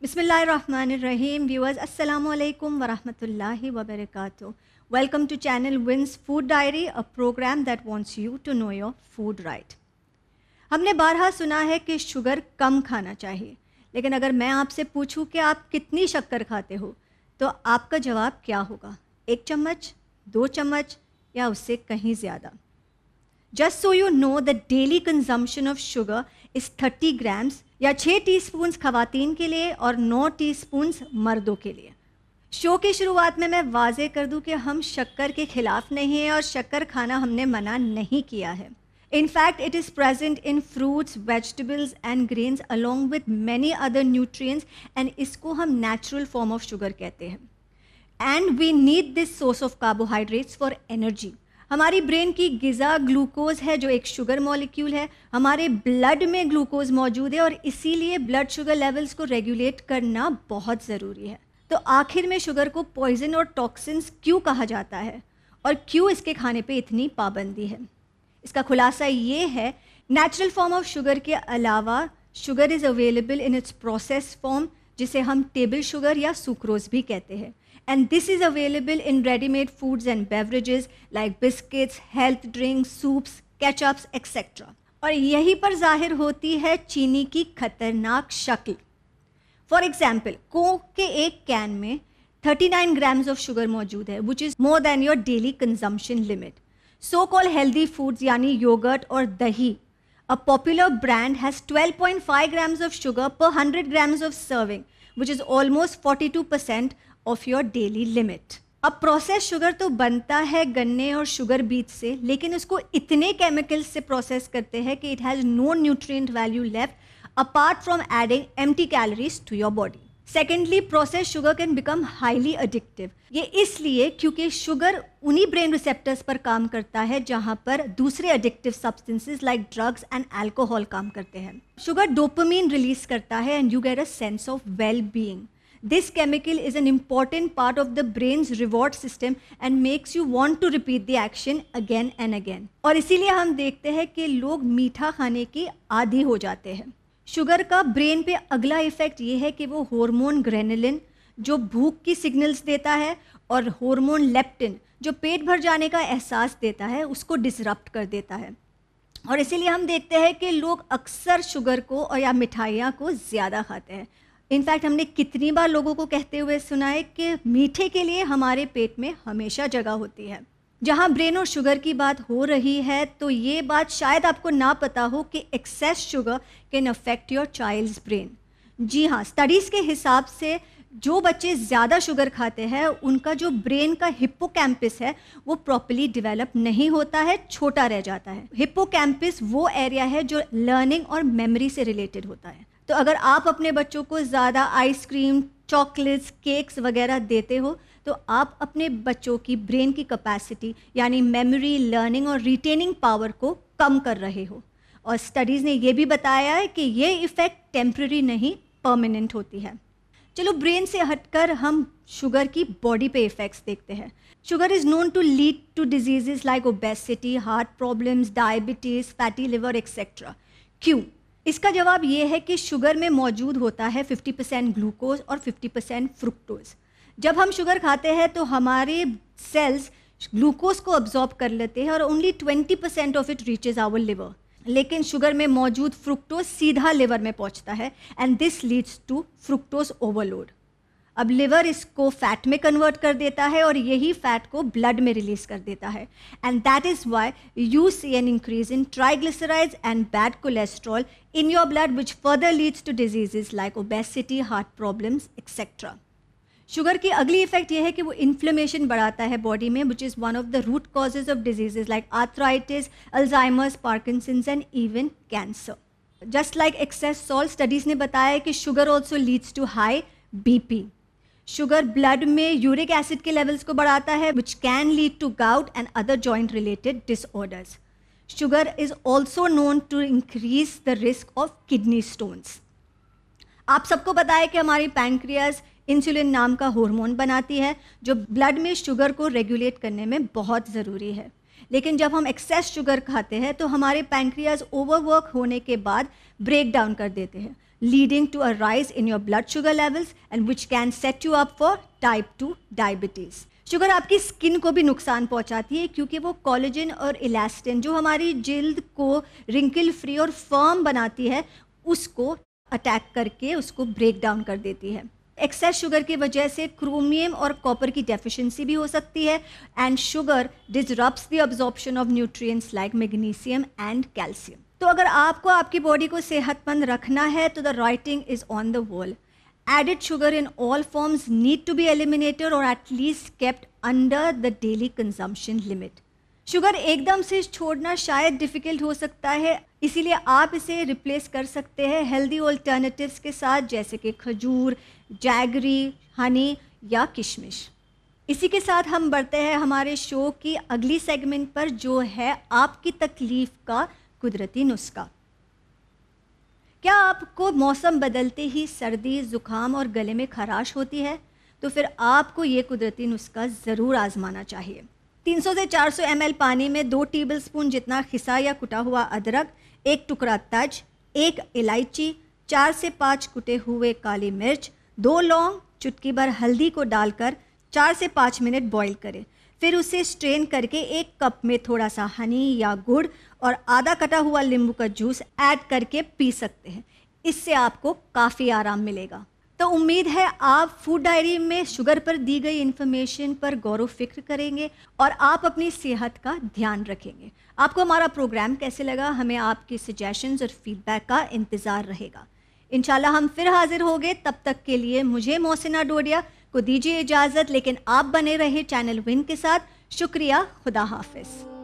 बिसमीम व्यूअर्स असलकम वरम् वबरक welcome to channel Vince food diary a program that wants you to know your food right हमने बारह सुना है कि शुगर कम खाना चाहिए लेकिन अगर मैं आपसे पूछूं कि आप कितनी शक्कर खाते हो तो आपका जवाब क्या होगा एक चम्मच दो चम्मच या उससे कहीं ज़्यादा just so you know the daily consumption of sugar is 30 grams या 6 स्पून खुवान के लिए और 9 स्पून मर्दों के लिए शो की शुरुआत में मैं वाजे कर दूं कि हम शक्कर के खिलाफ नहीं हैं और शक्कर खाना हमने मना नहीं किया है in fact it is present in fruits vegetables and grains along with many other nutrients and इसको हम नेचुरल फॉर्म ऑफ शुगर कहते हैं and we need this source of carbohydrates for energy हमारी ब्रेन की गिज़ा ग्लूकोज है जो एक शुगर मॉलिक्यूल है हमारे ब्लड में ग्लूकोज मौजूद है और इसीलिए ब्लड शुगर लेवल्स को रेगुलेट करना बहुत ज़रूरी है तो आखिर में शुगर को पॉइजन और टॉक्सिन्स क्यों कहा जाता है और क्यों इसके खाने पे इतनी पाबंदी है इसका खुलासा ये है नेचुरल फॉर्म ऑफ शुगर के अलावा sugar is available in its process form जिसे हम टेबल शुगर या सुक्रोज भी कहते हैं and this is available in ready-made foods and beverages like biscuits, health drinks, soups, ketchups, etc. और यहीं पर जाहिर होती है चीनी की खतरनाक शक्ल फॉर एग्जाम्पल कोक के एक कैन में 39 ग्राम्स ऑफ शुगर मौजूद है which is more than your daily consumption limit so call healthy foods यानी योगर्ट और दही A popular brand has 12.5 grams of sugar per 100 grams of serving, which is almost 42% of your daily limit अब process sugar तो बनता है गन्ने और sugar बीज से लेकिन उसको इतने केमिकल्स से प्रोसेस करते हैं कि it has no nutrient value left apart from adding empty calories to your body secondly process sugar can become highly addictive ये इसलिए क्योंकि शुगर उन्हीं ब्रेन रिसेप्टर्स पर काम करता है जहाँ पर दूसरे addictive substances like drugs and alcohol काम करते हैं शुगर डोपामीन रिलीज करता है and you get a sense of well being This chemical is an important part of the brain's reward system and makes you want to repeat the action again and again. और इसीलिए हम देखते हैं कि लोग मीठा खाने के आदि हो जाते हैं शुगर का ब्रेन पे अगला इफेक्ट ये है कि वो हार्मोन ग्रेनलिन जो भूख की सिग्नल्स देता है और हार्मोन लेप्टिन जो पेट भर जाने का एहसास देता है उसको डिसरप्ट कर देता है और इसीलिए हम देखते हैं कि लोग अक्सर शुगर को और या मिठाइयाँ को ज़्यादा खाते हैं इनफैक्ट हमने कितनी बार लोगों को कहते हुए सुना है कि मीठे के लिए हमारे पेट में हमेशा जगह होती है जहाँ ब्रेन और शुगर की बात हो रही है तो ये बात शायद आपको ना पता हो कि excess sugar can affect your child's brain जी हाँ स्टडीज़ के हिसाब से जो बच्चे ज़्यादा शुगर खाते हैं उनका जो ब्रेन का हिप्पो है वो प्रॉपरली डेवलप नहीं होता है छोटा रह जाता है हिप्पो वो एरिया है जो लर्निंग और मेमोरी से रिलेटेड होता है तो अगर आप अपने बच्चों को ज़्यादा आइसक्रीम चॉकलेट्स केक्स वगैरह देते हो तो आप अपने बच्चों की ब्रेन की कैपेसिटी यानी मेमोरी लर्निंग और रिटेनिंग पावर को कम कर रहे हो और स्टडीज़ ने यह भी बताया है कि ये इफ़ेक्ट टेम्प्रेरी नहीं परमानेंट होती है चलो ब्रेन से हटकर हम शुगर की बॉडी पे इफ़ेक्ट्स देखते हैं sugar is known to lead to diseases like obesity heart problems diabetes fatty liver etcetera क्यों इसका जवाब ये है कि शुगर में मौजूद होता है 50 परसेंट ग्लूकोज और 50 परसेंट फ्रुक्टोज जब हम शुगर खाते हैं तो हमारे सेल्स ग्लूकोज को अब्जॉर्ब कर लेते हैं और only 20 percent of it reaches our liver लेकिन शुगर में मौजूद फ्रुक्टोज सीधा लिवर में पहुंचता है and this leads to fructose overload अब लिवर इसको फैट में कन्वर्ट कर देता है और यही फैट को ब्लड में रिलीज कर देता है and that is why you see an increase in triglyceride and bad cholesterol in your blood which further leads to diseases like obesity heart problems etcetera sugar की अगली इफेक्ट यह है कि वो इन्फ्लेमेशन बढ़ाता है बॉडी में which is one of the root causes of diseases like arthritis Alzheimer's Parkinson's and even cancer just like excess salt studies ने बताया कि sugar also leads to high BP sugar blood में uric acid के levels को बढ़ाता है which can lead to gout and other joint related disorders sugar is also known to increase the risk of kidney stones आप सबको बताए कि हमारी पैंक्रियाज इंसुलिन नाम का हार्मोन बनाती है जो ब्लड में शुगर को रेगुलेट करने में बहुत ज़रूरी है लेकिन जब हम एक्सेस शुगर खाते हैं तो हमारे पैंक्रियाज ओवरवर्क होने के बाद ब्रेक डाउन कर देते हैं leading to a rise in your blood sugar levels and which can set you up for type 2 diabetes. Sugar आपकी स्किन को भी नुकसान पहुंचाती है क्योंकि वो कॉलेजन और इलास्टिन जो हमारी जल्द को रिंकल फ्री और फर्म बनाती है उसको अटैक करके उसको ब्रेक डाउन कर देती है एक्सेस शुगर की वजह से क्रोमियम और कॉपर की डेफिशिएंसी भी हो सकती है and sugar disrupts the absorption of nutrients like magnesium and calcium तो अगर आपको आपकी बॉडी को सेहतमंद रखना है तो the writing is on the wall added sugar in all forms need to be eliminated और at least kept under the daily consumption limit sugar एकदम से छोड़ना शायद डिफ़िकल्ट हो सकता है इसीलिए आप इसे रिप्लेस कर सकते हैं हेल्दी ऑल्टरनेटिव्स के साथ जैसे कि खजूर जैगरी हनी या किशमिश इसी के साथ हम बढ़ते हैं हमारे शो की अगली सेगमेंट पर जो है आपकी तकलीफ़ का कुदरती नुस्खा क्या आपको मौसम बदलते ही सर्दी ज़ुकाम और गले में खराश होती है तो फिर आपको ये कुदरती नुस्खा ज़रूर आज़माना चाहिए 300 से 400 ml पानी में दो टेबलस्पून जितना खिसा या कुटा हुआ अदरक एक टुकड़ा तज एक इलायची चार से पाँच कुटे हुए काली मिर्च दो लौंग चुटकी भर हल्दी को डालकर चार से पाँच मिनट बॉईल करें फिर उसे स्ट्रेन करके एक कप में थोड़ा सा हनी या गुड़ और आधा कटा हुआ नींबू का जूस ऐड करके पी सकते हैं इससे आपको काफ़ी आराम मिलेगा तो उम्मीद है आप फूड डायरी में शुगर पर दी गई इन्फॉर्मेशन पर गौरव फिक्र करेंगे और आप अपनी सेहत का ध्यान रखेंगे आपको हमारा प्रोग्राम कैसे लगा हमें आपके सजेशंस और फीडबैक का इंतज़ार रहेगा इनशाला हम फिर हाजिर होंगे तब तक के लिए मुझे मोसिना डोडिया को दीजिए इजाज़त लेकिन आप बने रहे चैनल विन के साथ शुक्रिया खुदा हाफिज़